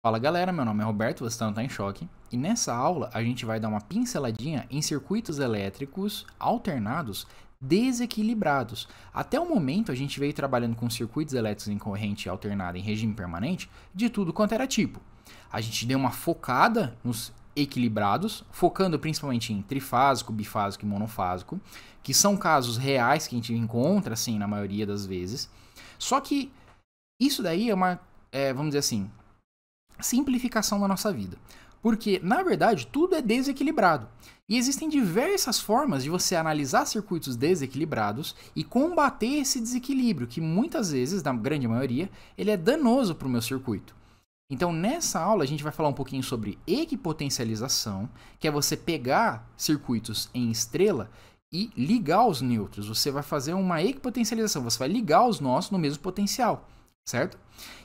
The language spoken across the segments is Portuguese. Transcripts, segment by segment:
Fala galera, meu nome é Roberto, você não está em choque, e nessa aula a gente vai dar uma pinceladinha em circuitos elétricos alternados desequilibrados. Até o momento a gente veio trabalhando com circuitos elétricos em corrente alternada em regime permanente de tudo quanto era tipo. A gente deu uma focada nos equilibrados, focando principalmente em trifásico, bifásico e monofásico, que são casos reais que a gente encontra assim na maioria das vezes. Só que isso daí é uma, é, vamos dizer assim, simplificação da nossa vida. Porque, na verdade, tudo é desequilibrado. E existem diversas formas de você analisar circuitos desequilibrados e combater esse desequilíbrio, que muitas vezes, na grande maioria, ele é danoso para o meu circuito. Então, nessa aula, a gente vai falar um pouquinho sobre equipotencialização, que é você pegar circuitos em estrela e ligar os neutros. Você vai fazer uma equipotencialização, você vai ligar os nós no mesmo potencial certo?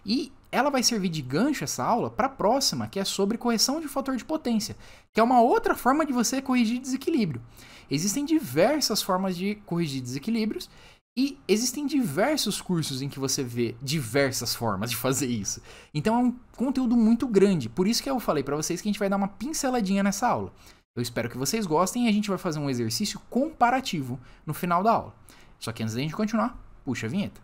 E ela vai servir de gancho essa aula para a próxima, que é sobre correção de fator de potência, que é uma outra forma de você corrigir desequilíbrio. Existem diversas formas de corrigir desequilíbrios e existem diversos cursos em que você vê diversas formas de fazer isso. Então é um conteúdo muito grande, por isso que eu falei para vocês que a gente vai dar uma pinceladinha nessa aula. Eu espero que vocês gostem e a gente vai fazer um exercício comparativo no final da aula. Só que antes da gente continuar, puxa a vinheta.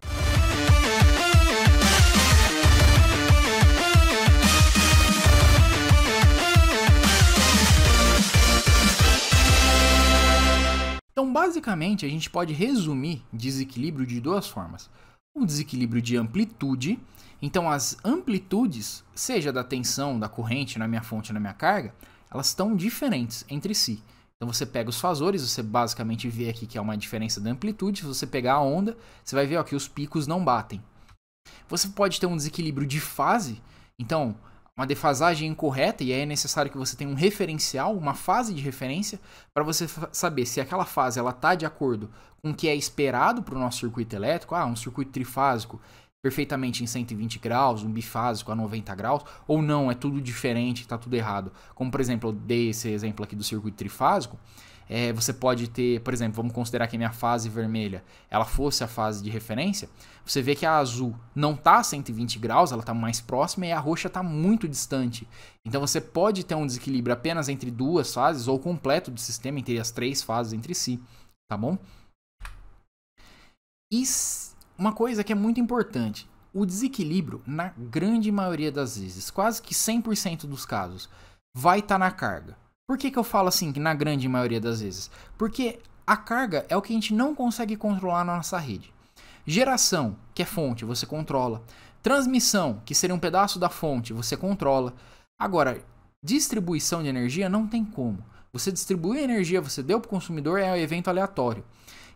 Então, basicamente, a gente pode resumir desequilíbrio de duas formas. Um desequilíbrio de amplitude, então as amplitudes, seja da tensão, da corrente na minha fonte, na minha carga, elas estão diferentes entre si. Então você pega os fazores, você basicamente vê aqui que é uma diferença da amplitude. Se você pegar a onda, você vai ver ó, que os picos não batem. Você pode ter um desequilíbrio de fase. Então uma defasagem incorreta e aí é necessário que você tenha um referencial, uma fase de referência, para você saber se aquela fase ela está de acordo com o que é esperado para o nosso circuito elétrico, ah, um circuito trifásico perfeitamente em 120 graus, um bifásico a 90 graus, ou não, é tudo diferente, está tudo errado. Como por exemplo, eu dei esse exemplo aqui do circuito trifásico, é, você pode ter, por exemplo, vamos considerar que a minha fase vermelha ela fosse a fase de referência, você vê que a azul não está a 120 graus, ela está mais próxima e a roxa está muito distante. Então você pode ter um desequilíbrio apenas entre duas fases ou completo do sistema, entre as três fases entre si, tá bom? E uma coisa que é muito importante, o desequilíbrio, na grande maioria das vezes, quase que 100% dos casos, vai estar tá na carga. Por que, que eu falo assim, que na grande maioria das vezes? Porque a carga é o que a gente não consegue controlar na nossa rede. Geração, que é fonte, você controla. Transmissão, que seria um pedaço da fonte, você controla. Agora, distribuição de energia não tem como. Você distribui a energia, você deu para o consumidor, é um evento aleatório.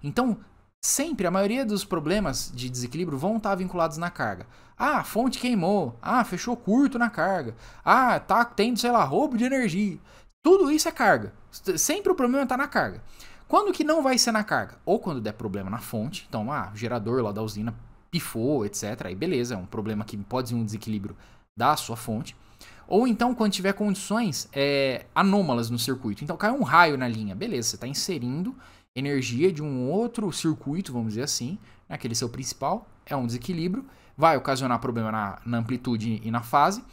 Então, sempre a maioria dos problemas de desequilíbrio vão estar tá vinculados na carga. Ah, a fonte queimou. Ah, fechou curto na carga. Ah, tá tendo, sei lá, roubo de energia. Tudo isso é carga. Sempre o problema está na carga. Quando que não vai ser na carga? Ou quando der problema na fonte, então, ah, o gerador lá da usina pifou, etc. Aí beleza, é um problema que pode ser um desequilíbrio da sua fonte. Ou então, quando tiver condições é, anômalas no circuito. Então, cai um raio na linha. Beleza, você está inserindo energia de um outro circuito, vamos dizer assim, naquele né, é seu principal. É um desequilíbrio. Vai ocasionar problema na, na amplitude e na fase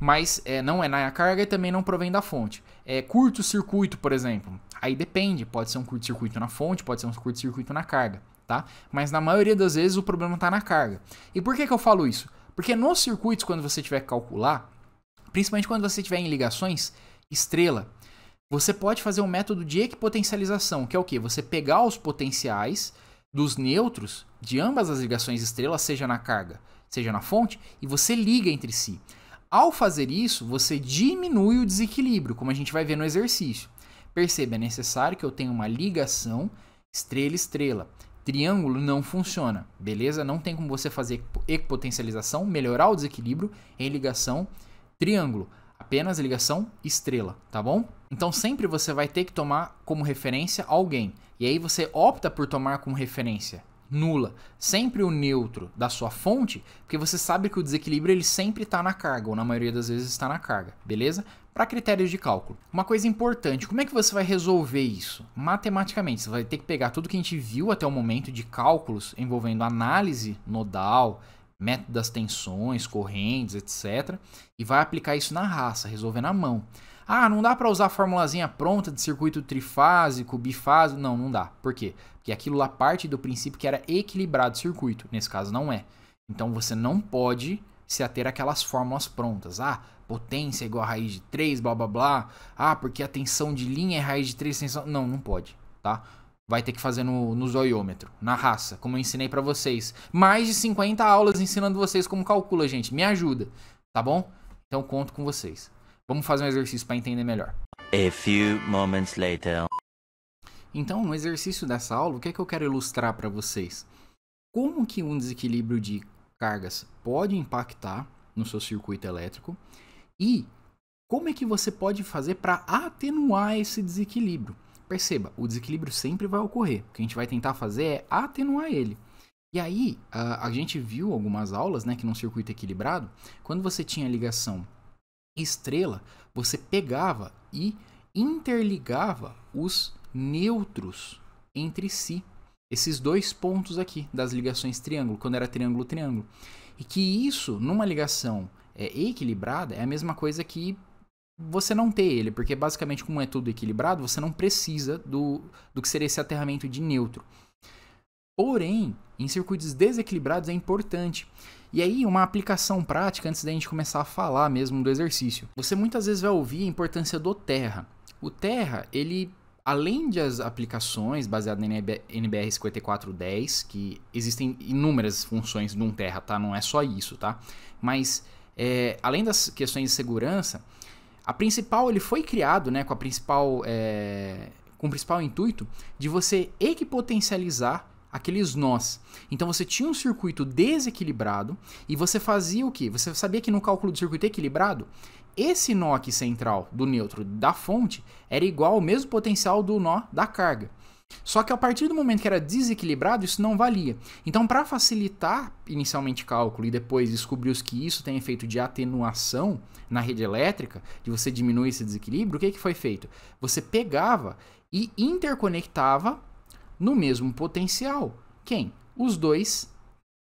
mas é, não é na carga e também não provém da fonte. É curto-circuito, por exemplo. Aí depende, pode ser um curto-circuito na fonte, pode ser um curto-circuito na carga, tá? Mas na maioria das vezes o problema está na carga. E por que, que eu falo isso? Porque nos circuitos, quando você tiver que calcular, principalmente quando você tiver em ligações, estrela, você pode fazer um método de equipotencialização, que é o que? Você pegar os potenciais dos nêutrons de ambas as ligações estrelas, seja na carga, seja na fonte, e você liga entre si. Ao fazer isso, você diminui o desequilíbrio, como a gente vai ver no exercício. Perceba, é necessário que eu tenha uma ligação estrela-estrela. Triângulo não funciona, beleza? Não tem como você fazer equipotencialização, melhorar o desequilíbrio em ligação triângulo, apenas ligação estrela, tá bom? Então sempre você vai ter que tomar como referência alguém. E aí você opta por tomar como referência nula, sempre o neutro da sua fonte, porque você sabe que o desequilíbrio ele sempre está na carga, ou na maioria das vezes está na carga, beleza? Para critérios de cálculo. Uma coisa importante, como é que você vai resolver isso? Matematicamente, você vai ter que pegar tudo que a gente viu até o momento de cálculos envolvendo análise nodal, método das tensões, correntes, etc. E vai aplicar isso na raça, resolver na mão. Ah, não dá para usar a formulazinha pronta de circuito trifásico, bifásico. Não, não dá. Por quê? Porque aquilo lá parte do princípio que era equilibrado o circuito. Nesse caso, não é. Então você não pode se ater aquelas fórmulas prontas. Ah, potência é igual a raiz de 3, blá blá blá. Ah, porque a tensão de linha é raiz de 3, tensão. Não, não pode, tá? Vai ter que fazer no, no zoiômetro, na raça, como eu ensinei para vocês. Mais de 50 aulas ensinando vocês como calcula, gente. Me ajuda, tá bom? Então conto com vocês. Vamos fazer um exercício para entender melhor. A few moments later. Então, no exercício dessa aula, o que é que eu quero ilustrar para vocês? Como que um desequilíbrio de cargas pode impactar no seu circuito elétrico e como é que você pode fazer para atenuar esse desequilíbrio? Perceba, o desequilíbrio sempre vai ocorrer. O que a gente vai tentar fazer é atenuar ele. E aí, ah, a, gente viu algumas aulas né, que num circuito equilibrado, quando você tinha a ligação estrela, você pegava e interligava os neutros entre si. Esses dois pontos aqui das ligações triângulo, quando era triângulo-triângulo. E que isso, numa ligação é, equilibrada, é a mesma coisa que você não ter ele, porque basicamente, como é tudo equilibrado, você não precisa do, do que seria esse aterramento de neutro. Porém, em circuitos desequilibrados é importante. E aí, uma aplicação prática antes da gente começar a falar mesmo do exercício. Você muitas vezes vai ouvir a importância do terra. O terra, ele além de as aplicações baseadas na NBR 5410, que existem inúmeras funções de um terra, tá? Não é só isso, tá? Mas é, além das questões de segurança, a principal ele foi criado, né, com a principal é, com o principal intuito de você equipotencializar aqueles nós. Então você tinha um circuito desequilibrado e você fazia o que? Você sabia que no cálculo do circuito equilibrado, esse nó aqui central do neutro da fonte era igual ao mesmo potencial do nó da carga. Só que a partir do momento que era desequilibrado, isso não valia. Então, para facilitar inicialmente cálculo e depois descobrir que isso tem efeito de atenuação na rede elétrica, de você diminuir esse desequilíbrio, o que, que foi feito? Você pegava e interconectava no mesmo potencial. Quem? Os dois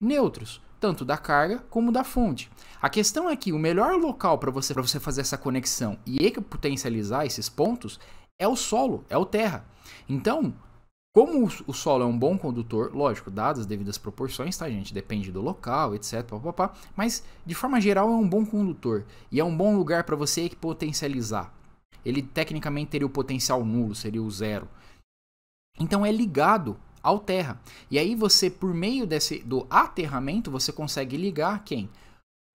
neutros, tanto da carga como da fonte. A questão é que o melhor local para você, você fazer essa conexão e potencializar esses pontos é o solo, é o terra. Então, como o solo é um bom condutor, lógico, dadas as devidas proporções, tá, gente? Depende do local, etc, papapá, mas de forma geral é um bom condutor e é um bom lugar para você potencializar. Ele tecnicamente teria o potencial nulo, seria o zero. Então é ligado ao terra. E aí você, por meio desse, do aterramento, você consegue ligar quem?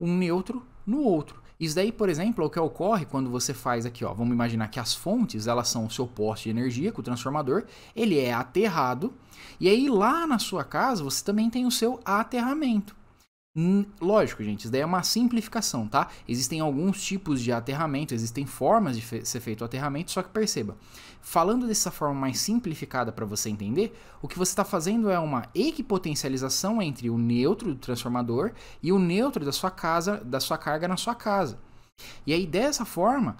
Um neutro no outro. Isso daí, por exemplo, é o que ocorre quando você faz aqui, ó. Vamos imaginar que as fontes, elas são o seu poste de energia que o transformador, ele é aterrado, e aí lá na sua casa você também tem o seu aterramento. Hum, lógico, gente, isso daí é uma simplificação, tá? Existem alguns tipos de aterramento, existem formas de fe ser feito o aterramento, só que perceba, Falando dessa forma mais simplificada para você entender, o que você está fazendo é uma equipotencialização entre o neutro do transformador e o neutro da sua casa, da sua carga na sua casa. E aí dessa forma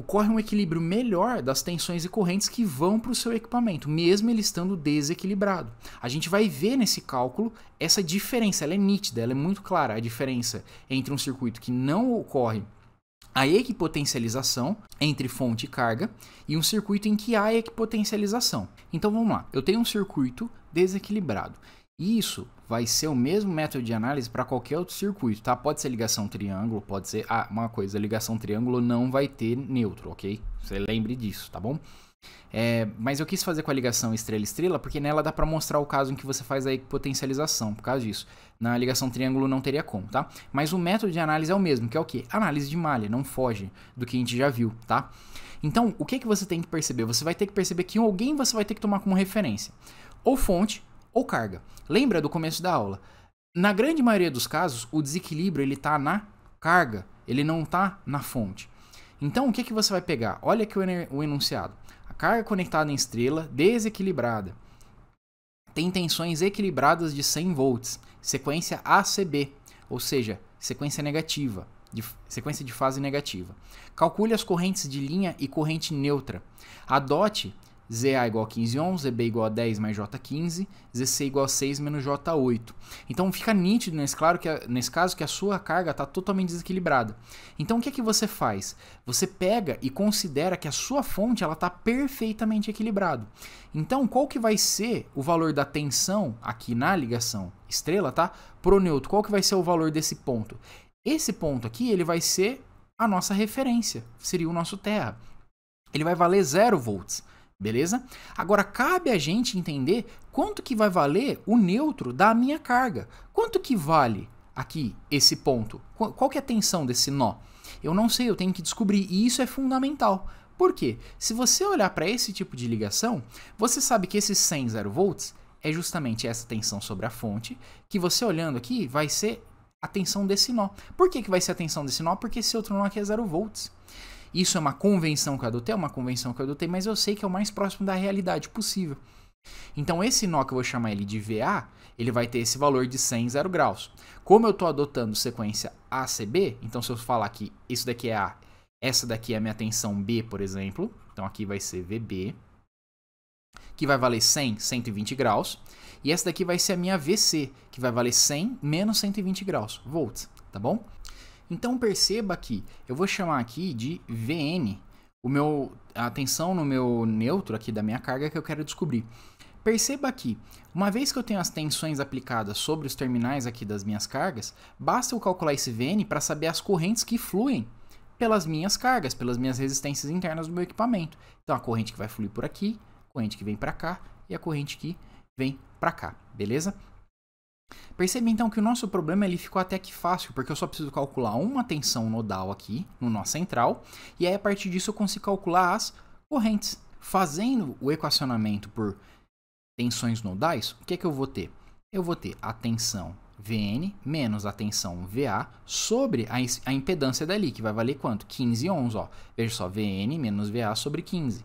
ocorre um equilíbrio melhor das tensões e correntes que vão para o seu equipamento, mesmo ele estando desequilibrado. A gente vai ver nesse cálculo essa diferença, ela é nítida, ela é muito clara a diferença entre um circuito que não ocorre a equipotencialização entre fonte e carga e um circuito em que há equipotencialização. Então vamos lá, eu tenho um circuito desequilibrado. Isso vai ser o mesmo método de análise para qualquer outro circuito, tá? Pode ser ligação triângulo, pode ser. Ah, uma coisa, ligação triângulo não vai ter neutro, ok? Você lembre disso, tá bom? É, mas eu quis fazer com a ligação estrela-estrela porque nela dá para mostrar o caso em que você faz a potencialização, por causa disso na ligação triângulo não teria como, tá? Mas o método de análise é o mesmo, que é o que? Análise de malha, não foge do que a gente já viu, tá? Então, o que, que você tem que perceber? Você vai ter que perceber que alguém você vai ter que tomar como referência. Ou fonte, ou carga. Lembra do começo da aula? Na grande maioria dos casos, o desequilíbrio ele está na carga, ele não está na fonte. Então, o que, que você vai pegar? Olha aqui o enunciado. A carga conectada em estrela desequilibrada tem tensões equilibradas de 100 volts, sequência ACB, ou seja, sequência negativa, de, sequência de fase negativa. Calcule as correntes de linha e corrente neutra. Adote ZA igual a 15 ZB igual a 10 mais J15, ZC igual a 6 menos J8. Então fica nítido nesse, claro que a, nesse caso que a sua carga está totalmente desequilibrada. Então o que é que você faz? Você pega e considera que a sua fonte está perfeitamente equilibrada. Então qual que vai ser o valor da tensão aqui na ligação estrela, tá? Pro neutro, qual que vai ser o valor desse ponto? Esse ponto aqui ele vai ser a nossa referência, seria o nosso terra. Ele vai valer 0 volts beleza? Agora cabe a gente entender quanto que vai valer o neutro da minha carga. Quanto que vale aqui esse ponto? Qual que é a tensão desse nó? Eu não sei, eu tenho que descobrir e isso é fundamental. Por quê? Se você olhar para esse tipo de ligação, você sabe que esses 100 0 volts é justamente essa tensão sobre a fonte, que você olhando aqui vai ser a tensão desse nó. Por que, que vai ser a tensão desse nó? Porque esse outro nó aqui é 0 volts. Isso é uma convenção que eu adotei, é uma convenção que eu adotei, mas eu sei que é o mais próximo da realidade possível. Então esse nó que eu vou chamar ele de VA, ele vai ter esse valor de 100 zero graus. Como eu estou adotando sequência ACB, então se eu falar que isso daqui é A, essa daqui é a minha tensão B, por exemplo, então aqui vai ser VB, que vai valer 100, 120 graus, e essa daqui vai ser a minha VC, que vai valer 100 menos 120 graus, volts, tá bom? Então perceba que eu vou chamar aqui de VN, o meu, a tensão no meu neutro aqui da minha carga que eu quero descobrir. Perceba aqui, uma vez que eu tenho as tensões aplicadas sobre os terminais aqui das minhas cargas, basta eu calcular esse VN para saber as correntes que fluem pelas minhas cargas, pelas minhas resistências internas do meu equipamento. Então a corrente que vai fluir por aqui, corrente que vem para cá e a corrente que vem para cá, beleza? Percebe então que o nosso problema ele ficou até que fácil, porque eu só preciso calcular uma tensão nodal aqui no nó central, e aí a partir disso eu consigo calcular as correntes. Fazendo o equacionamento por tensões nodais, o que é que eu vou ter? Eu vou ter a tensão VN menos a tensão VA sobre a, impedância dali, que vai valer quanto? 15 ohms, ó. Veja só, VN menos VA sobre 15.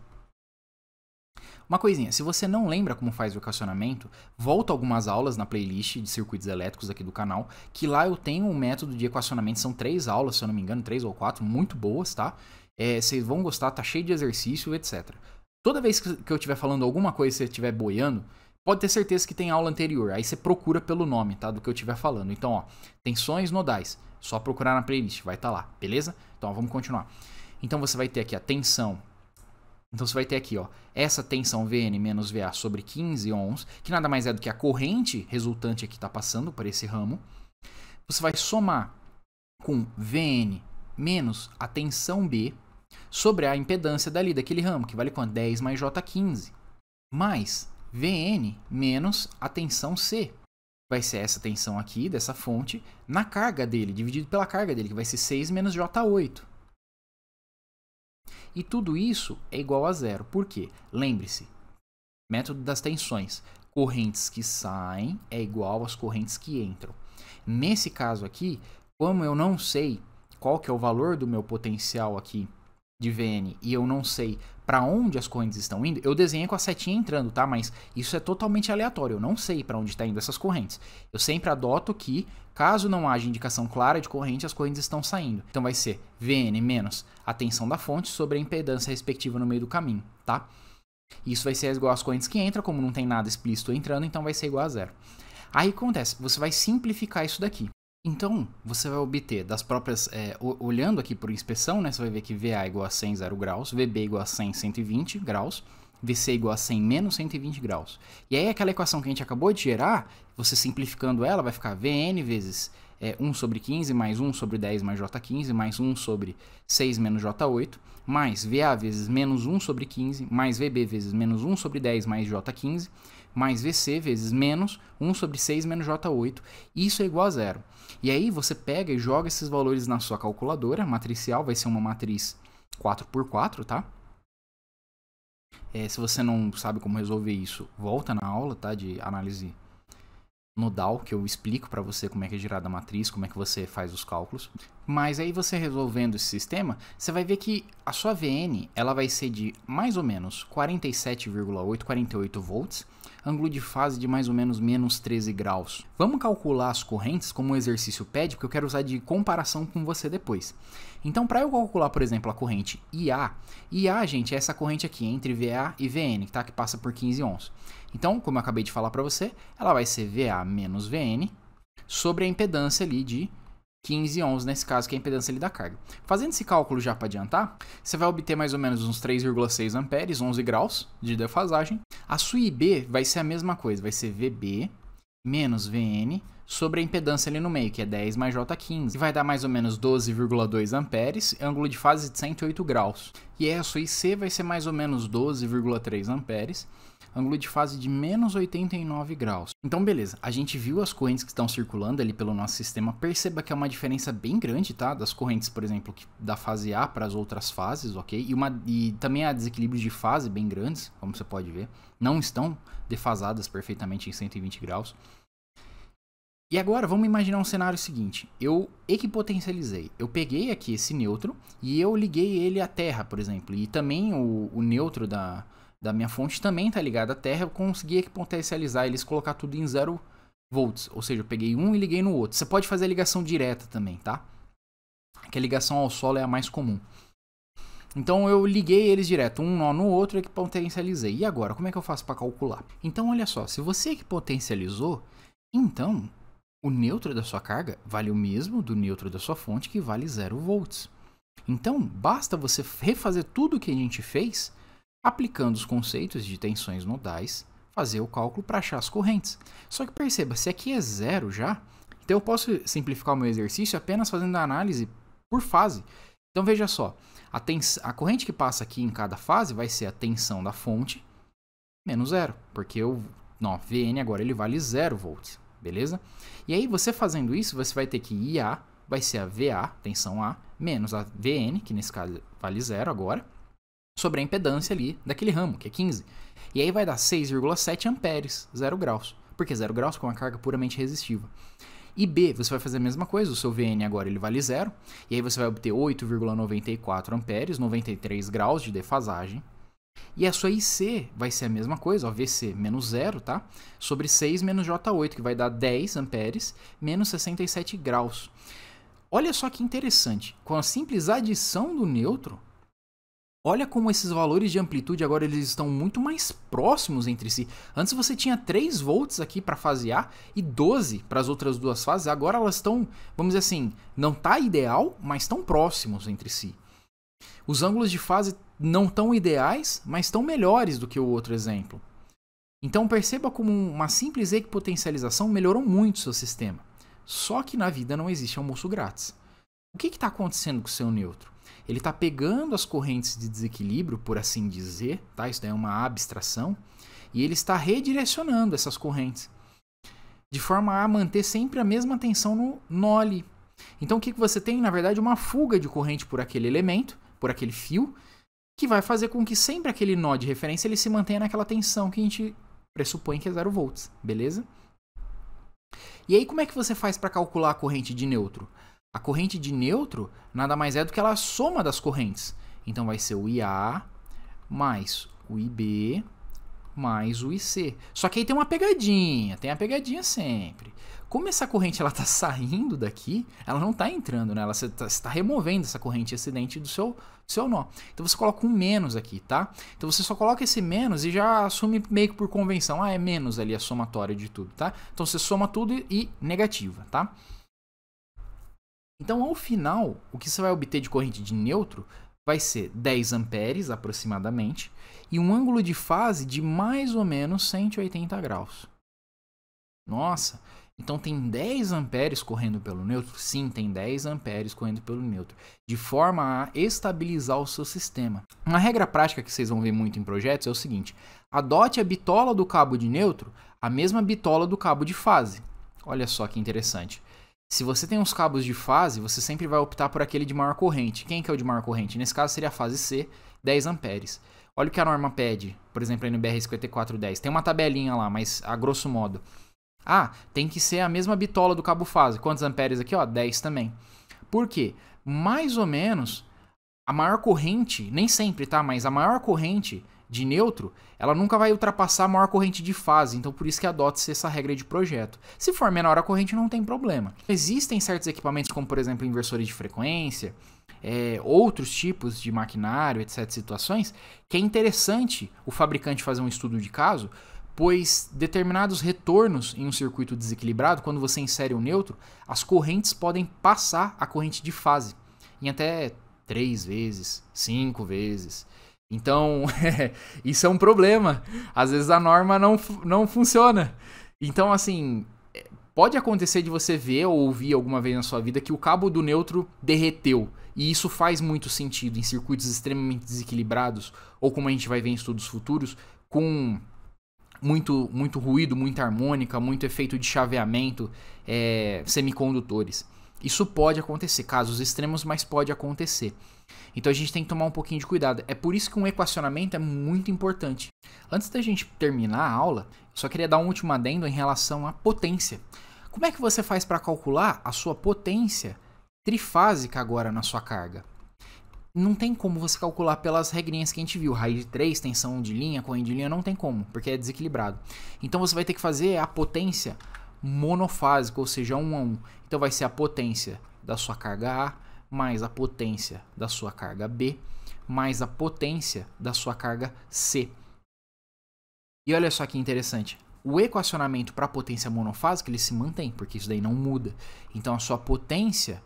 Uma coisinha, se você não lembra como faz o equacionamento, volta algumas aulas na playlist de circuitos elétricos aqui do canal, que lá eu tenho um método de equacionamento, são três aulas, se eu não me engano, três ou quatro, muito boas, tá? É, vocês vão gostar, tá cheio de exercício, etc. Toda vez que eu estiver falando alguma coisa e você estiver boiando, pode ter certeza que tem aula anterior, aí você procura pelo nome, tá? Do que eu estiver falando. Então, ó, tensões nodais, só procurar na playlist, vai estar tá lá, beleza? Então, ó, vamos continuar. Então você vai ter aqui a tensão então você vai ter aqui, ó, essa tensão Vn menos Va sobre 15 ohms, que nada mais é do que a corrente resultante aqui está passando por esse ramo. Você vai somar com Vn menos a tensão B sobre a impedância dali, daquele ramo, que vale quanto? 10 mais J15, mais Vn menos a tensão C. Vai ser essa tensão aqui, dessa fonte, na carga dele, dividido pela carga dele, que vai ser 6 menos J8. E tudo isso é igual a zero. Por quê? Lembre-se, método das tensões. Correntes que saem é igual às correntes que entram. Nesse caso aqui, como eu não sei qual que é o valor do meu potencial aqui de VN e eu não sei para onde as correntes estão indo, eu desenhei com a setinha entrando, tá? Mas isso é totalmente aleatório, eu não sei para onde está indo essas correntes. Eu sempre adoto que Caso não haja indicação clara de corrente, as correntes estão saindo. Então vai ser VN menos a tensão da fonte sobre a impedância respectiva no meio do caminho, tá? Isso vai ser igual às correntes que entram, como não tem nada explícito entrando, então vai ser igual a zero. Aí acontece, você vai simplificar isso daqui. Então, você vai obter das próprias. É, olhando aqui por inspeção, né, você vai ver que VA é igual a 100, 0 graus, VB é igual a 100, 120 graus, VC é igual a 100 menos 120 graus. E aí aquela equação que a gente acabou de gerar, você simplificando ela, vai ficar Vn vezes é, 1 sobre 15, mais 1 sobre 10, mais J15, mais 1 sobre 6, menos J8, mais VA vezes menos 1 sobre 15, mais VB vezes menos 1 sobre 10, mais J15, mais VC vezes menos 1 sobre 6, menos J8. Isso é igual a zero. E aí você pega e joga esses valores na sua calculadora matricial, vai ser uma matriz 4x4, tá? É, se você não sabe como resolver isso, volta na aula tá, de análise nodal, que eu explico para você como é que é gerada a matriz, como é que você faz os cálculos. Mas aí você resolvendo esse sistema, você vai ver que a sua VN ela vai ser de mais ou menos 47,8, 48 volts, ângulo de fase de mais ou menos menos 13 graus. Vamos calcular as correntes como o exercício pede, porque eu quero usar de comparação com você depois. Então, para eu calcular, por exemplo, a corrente IA, IA, gente, é essa corrente aqui entre VA e VN, tá? que passa por 15 ohms. Então, como eu acabei de falar para você, ela vai ser VA menos VN sobre a impedância ali de 15 ohms nesse caso, que é a impedância ali da carga. Fazendo esse cálculo já para adiantar, você vai obter mais ou menos uns 3,6 amperes, 11 graus de defasagem. A sua IB vai ser a mesma coisa, vai ser VB menos VN sobre a impedância ali no meio, que é 10 mais J15, que vai dar mais ou menos 12,2 amperes, ângulo de fase de 108 graus. E a sua IC vai ser mais ou menos 12,3 amperes, ângulo de fase de menos 89 graus. Então beleza, a gente viu as correntes que estão circulando ali pelo nosso sistema, perceba que é uma diferença bem grande, tá? Das correntes, por exemplo, da fase A para as outras fases, ok? E, uma, e também há desequilíbrios de fase bem grandes, como você pode ver, não estão defasadas perfeitamente em 120 graus. E agora vamos imaginar um cenário seguinte: eu equipotencializei, eu peguei aqui esse neutro e eu liguei ele à Terra, por exemplo, e também o, o neutro da, da minha fonte também tá ligada à terra, eu consegui potencializar eles colocar tudo em 0 volts, ou seja, eu peguei um e liguei no outro. Você pode fazer a ligação direta também, tá? Que a ligação ao solo é a mais comum. Então eu liguei eles direto, um nó no outro e é que potencializei. E agora, como é que eu faço para calcular? Então olha só, se você que potencializou, então o neutro da sua carga vale o mesmo do neutro da sua fonte que vale 0 volts. Então basta você refazer tudo o que a gente fez aplicando os conceitos de tensões nodais, fazer o cálculo para achar as correntes. Só que perceba, se aqui é zero já, então eu posso simplificar o meu exercício apenas fazendo a análise por fase. Então veja só, a, a corrente que passa aqui em cada fase vai ser a tensão da fonte menos zero, porque o não, VN agora ele vale zero volts, beleza? E aí você fazendo isso, você vai ter que IA vai ser a VA, tensão A, menos a VN, que nesse caso vale zero agora, sobre a impedância ali daquele ramo, que é 15. E aí vai dar 6,7 amperes, 0 graus, porque 0 graus com uma carga puramente resistiva. E B, você vai fazer a mesma coisa, o seu VN agora ele vale zero, e aí você vai obter 8,94 amperes, 93 graus de defasagem. E a sua IC vai ser a mesma coisa, ó, VC menos zero, tá? Sobre 6 menos J8, que vai dar 10 amperes, menos 67 graus. Olha só que interessante, com a simples adição do neutro, Olha como esses valores de amplitude agora eles estão muito mais próximos entre si. Antes você tinha 3 volts aqui para fase A e 12 para as outras duas fases. Agora elas estão, vamos dizer assim, não tá ideal, mas estão próximos entre si. Os ângulos de fase não tão ideais, mas estão melhores do que o outro exemplo. Então perceba como uma simples equipotencialização melhorou muito seu sistema. Só que na vida não existe almoço grátis. O que está acontecendo com o seu neutro? Ele está pegando as correntes de desequilíbrio, por assim dizer, tá? isso é uma abstração, e ele está redirecionando essas correntes, de forma a manter sempre a mesma tensão no nole. Então o que, que você tem? Na verdade, uma fuga de corrente por aquele elemento, por aquele fio, que vai fazer com que sempre aquele nó de referência ele se mantenha naquela tensão que a gente pressupõe que é 0 volts, beleza? E aí como é que você faz para calcular a corrente de neutro? A corrente de neutro nada mais é do que ela soma das correntes. Então vai ser o IA mais o IB mais o IC. Só que aí tem uma pegadinha, tem a pegadinha sempre. Como essa corrente ela está saindo daqui, ela não está entrando, né? Ela está tá removendo essa corrente excedente do seu, do seu nó. Então você coloca um menos aqui, tá? Então você só coloca esse menos e já assume meio que por convenção. Ah, é menos ali a somatória de tudo, tá? Então você soma tudo e, e negativa, tá? Então, ao final, o que você vai obter de corrente de neutro vai ser 10 amperes aproximadamente e um ângulo de fase de mais ou menos 180 graus. Nossa, então tem 10 amperes correndo pelo neutro? Sim, tem 10 amperes correndo pelo neutro, de forma a estabilizar o seu sistema. Uma regra prática que vocês vão ver muito em projetos é o seguinte: adote a bitola do cabo de neutro, a mesma bitola do cabo de fase. Olha só que interessante. Se você tem uns cabos de fase, você sempre vai optar por aquele de maior corrente. Quem que é o de maior corrente? Nesse caso seria a fase C, 10 amperes. Olha o que a norma pede, por exemplo, aí no BR5410. Tem uma tabelinha lá, mas a grosso modo. Ah, tem que ser a mesma bitola do cabo fase. Quantos amperes aqui? Ó, 10 também. Por quê? Mais ou menos, a maior corrente, nem sempre, tá? Mas a maior corrente de neutro, ela nunca vai ultrapassar a maior corrente de fase, então por isso que adota-se essa regra de projeto. Se for menor a corrente, não tem problema. Existem certos equipamentos, como por exemplo inversores de frequência, é, outros tipos de maquinário, etc., situações, que é interessante o fabricante fazer um estudo de caso, pois determinados retornos em um circuito desequilibrado, quando você insere o neutro, as correntes podem passar a corrente de fase em até três vezes, cinco vezes. Então, isso é um problema. Às vezes a norma não, não funciona. Então, assim, é, pode acontecer de você ver ou ouvir alguma vez na sua vida que o cabo do neutro derreteu. E isso faz muito sentido em circuitos extremamente desequilibrados, ou como a gente vai ver em estudos futuros, com muito, muito ruído, muita harmônica, muito efeito de chaveamento, é, semicondutores. Isso pode acontecer, casos extremos, mas pode acontecer. Então a gente tem que tomar um pouquinho de cuidado. É por isso que um equacionamento é muito importante. Antes da gente terminar a aula, só queria dar um último adendo em relação à potência. Como é que você faz para calcular a sua potência trifásica agora na sua carga? Não tem como você calcular pelas regrinhas que a gente viu, raiz de 3, tensão de linha, corrente de linha, não tem como, porque é desequilibrado. Então você vai ter que fazer a potência monofásico, ou seja, um a um. Então vai ser a potência da sua carga A mais a potência da sua carga B mais a potência da sua carga C. E olha só que interessante. O equacionamento para a potência monofásica ele se mantém, porque isso daí não muda. Então a sua potência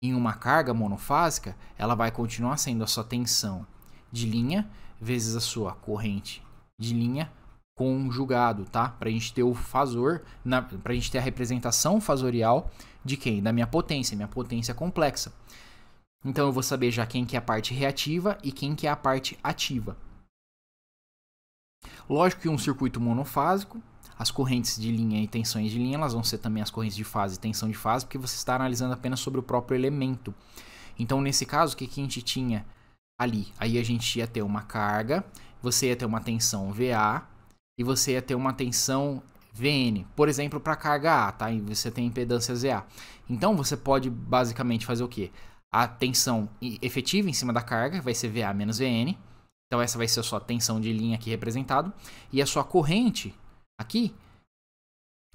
em uma carga monofásica, ela vai continuar sendo a sua tensão de linha vezes a sua corrente de linha conjugado, tá? Para a gente ter o fazor, para a gente ter a representação fazorial de quem? Da minha potência, minha potência complexa. Então eu vou saber já quem que é a parte reativa e quem que é a parte ativa. Lógico que um circuito monofásico, as correntes de linha e tensões de linha, elas vão ser também as correntes de fase e tensão de fase, porque você está analisando apenas sobre o próprio elemento. Então, nesse caso, o que, que a gente tinha ali? Aí a gente ia ter uma carga, você ia ter uma tensão VA, e você ia ter uma tensão VN, por exemplo, para carga A, tá? E você tem impedância ZA. Então você pode basicamente fazer o quê? A tensão efetiva em cima da carga vai ser VA menos VN. Então essa vai ser a sua tensão de linha aqui representado e a sua corrente aqui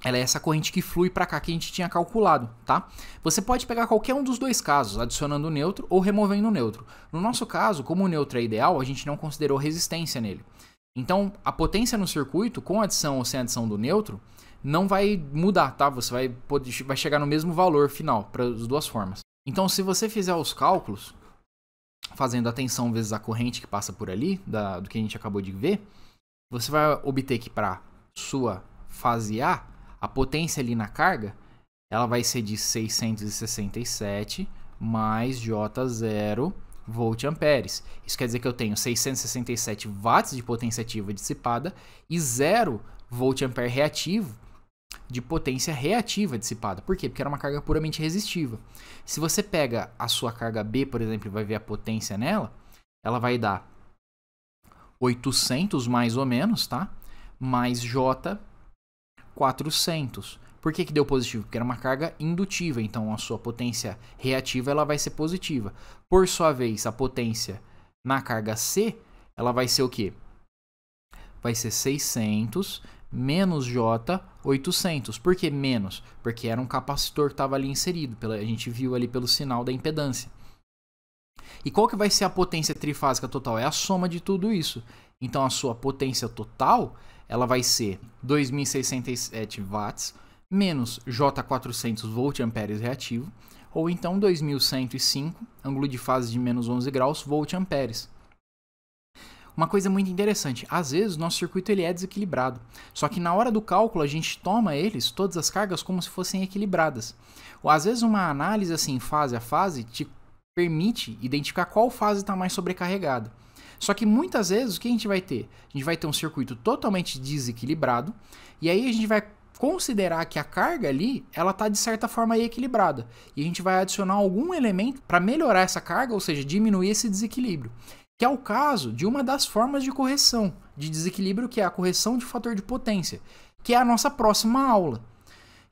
ela é essa corrente que flui para cá que a gente tinha calculado, tá? Você pode pegar qualquer um dos dois casos, adicionando o neutro ou removendo o neutro. No nosso caso, como o neutro é ideal, a gente não considerou resistência nele. Então, a potência no circuito, com adição ou sem adição do neutro, não vai mudar, tá? Você vai, poder, vai chegar no mesmo valor final para as duas formas. Então, se você fizer os cálculos, fazendo a tensão vezes a corrente que passa por ali, da, do que a gente acabou de ver, você vai obter que para sua fase A, a potência ali na carga, ela vai ser de 667 mais J0 volt Isso quer dizer que eu tenho 667 watts de potência ativa dissipada e 0 volt reativo de potência reativa dissipada. Por quê? Porque era uma carga puramente resistiva. Se você pega a sua carga B, por exemplo, e vai ver a potência nela, ela vai dar 800 mais ou menos, tá? Mais J 400. Por que, que deu positivo? Porque era uma carga indutiva, então a sua potência reativa ela vai ser positiva. Por sua vez, a potência na carga C, ela vai ser o quê? Vai ser 600 menos J 800. Por que menos? Porque era um capacitor que estava ali inserido, pela, a gente viu ali pelo sinal da impedância. E qual que vai ser a potência trifásica total? É a soma de tudo isso. Então a sua potência total, ela vai ser 2067 watts menos J400 volt reativo, ou então 2105, ângulo de fase de menos 11 graus, volt Uma coisa muito interessante, às vezes o nosso circuito ele é desequilibrado, só que na hora do cálculo a gente toma eles, todas as cargas, como se fossem equilibradas. Ou às vezes uma análise assim, fase a fase, te permite identificar qual fase está mais sobrecarregada. Só que muitas vezes o que a gente vai ter? A gente vai ter um circuito totalmente desequilibrado, e aí a gente vai considerar que a carga ali, ela está de certa forma equilibrada. E a gente vai adicionar algum elemento para melhorar essa carga, ou seja, diminuir esse desequilíbrio. Que é o caso de uma das formas de correção de desequilíbrio, que é a correção de fator de potência, que é a nossa próxima aula.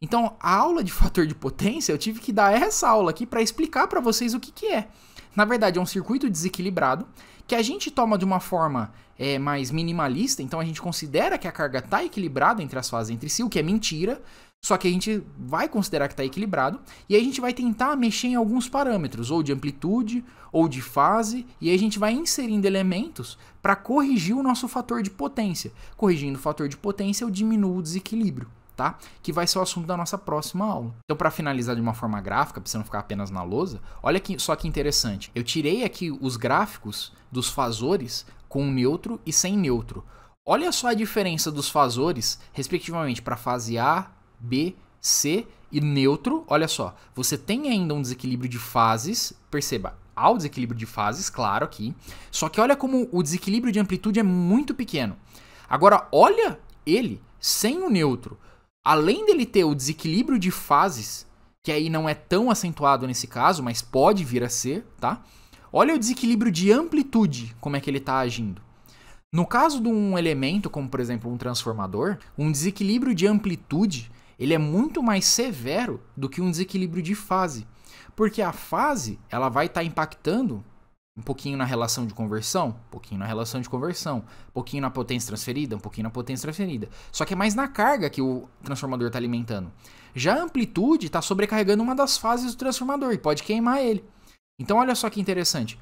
Então, a aula de fator de potência, eu tive que dar essa aula aqui para explicar para vocês o que, que é. Na verdade, é um circuito desequilibrado que a gente toma de uma forma é, mais minimalista, então a gente considera que a carga está equilibrada entre as fases entre si, o que é mentira, só que a gente vai considerar que está equilibrado e a gente vai tentar mexer em alguns parâmetros, ou de amplitude, ou de fase, e a gente vai inserindo elementos para corrigir o nosso fator de potência. Corrigindo o fator de potência, eu diminuo o desequilíbrio tá? Que vai ser o assunto da nossa próxima aula. Então, para finalizar de uma forma gráfica, para você não ficar apenas na lousa, olha que, só que interessante. Eu tirei aqui os gráficos dos fazores com neutro e sem neutro. Olha só a diferença dos fazores, respectivamente, para fase A, B, C e neutro. Olha só, você tem ainda um desequilíbrio de fases, perceba, há o desequilíbrio de fases, claro, aqui. Só que olha como o desequilíbrio de amplitude é muito pequeno. Agora, olha ele sem o neutro além dele ter o desequilíbrio de fases, que aí não é tão acentuado nesse caso, mas pode vir a ser, tá? Olha o desequilíbrio de amplitude, como é que ele está agindo. No caso de um elemento, como por exemplo um transformador, um desequilíbrio de amplitude ele é muito mais severo do que um desequilíbrio de fase, porque a fase ela vai estar tá impactando um pouquinho na relação de conversão, um pouquinho na relação de conversão, um pouquinho na potência transferida, um pouquinho na potência transferida. Só que é mais na carga que o transformador está alimentando. Já a amplitude está sobrecarregando uma das fases do transformador e pode queimar ele. Então olha só que interessante.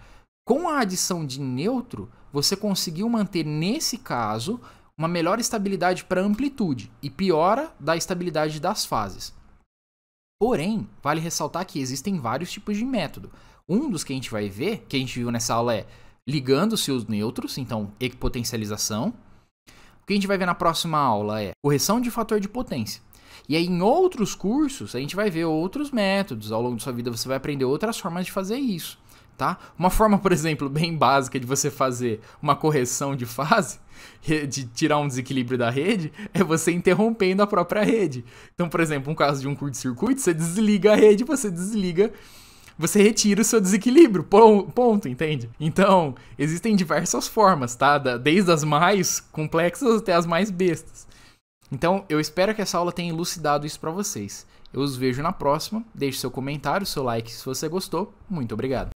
Com a adição de neutro, você conseguiu manter nesse caso uma melhor estabilidade para amplitude e piora da estabilidade das fases. Porém, vale ressaltar que existem vários tipos de método. Um dos que a gente vai ver, que a gente viu nessa aula, é ligando-se os neutros, então equipotencialização. O que a gente vai ver na próxima aula é correção de fator de potência. E aí, em outros cursos, a gente vai ver outros métodos. Ao longo da sua vida, você vai aprender outras formas de fazer isso. Tá? Uma forma, por exemplo, bem básica de você fazer uma correção de fase, de tirar um desequilíbrio da rede, é você interrompendo a própria rede. Então, por exemplo, no caso de um curto-circuito, você desliga a rede, você desliga você retira o seu desequilíbrio. Ponto, entende? Então, existem diversas formas, tá? Desde as mais complexas até as mais bestas. Então, eu espero que essa aula tenha elucidado isso para vocês. Eu os vejo na próxima. Deixe seu comentário, seu like se você gostou. Muito obrigado.